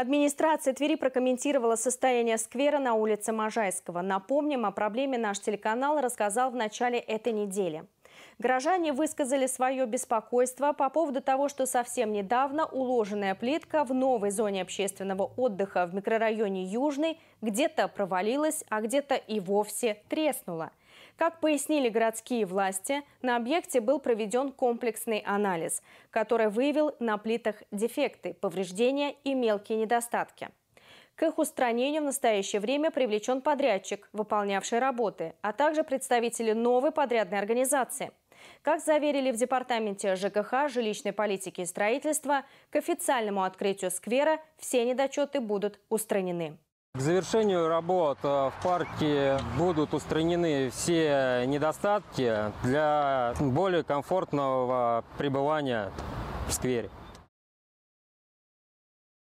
Администрация Твери прокомментировала состояние сквера на улице Можайского. Напомним, о проблеме наш телеканал рассказал в начале этой недели. Горожане высказали свое беспокойство по поводу того, что совсем недавно уложенная плитка в новой зоне общественного отдыха в микрорайоне Южный где-то провалилась, а где-то и вовсе треснула – как пояснили городские власти, на объекте был проведен комплексный анализ, который выявил на плитах дефекты, повреждения и мелкие недостатки. К их устранению в настоящее время привлечен подрядчик, выполнявший работы, а также представители новой подрядной организации. Как заверили в Департаменте ЖКХ, жилищной политики и строительства, к официальному открытию сквера все недочеты будут устранены. К завершению работ э, в парке будут устранены все недостатки для более комфортного пребывания в сквере.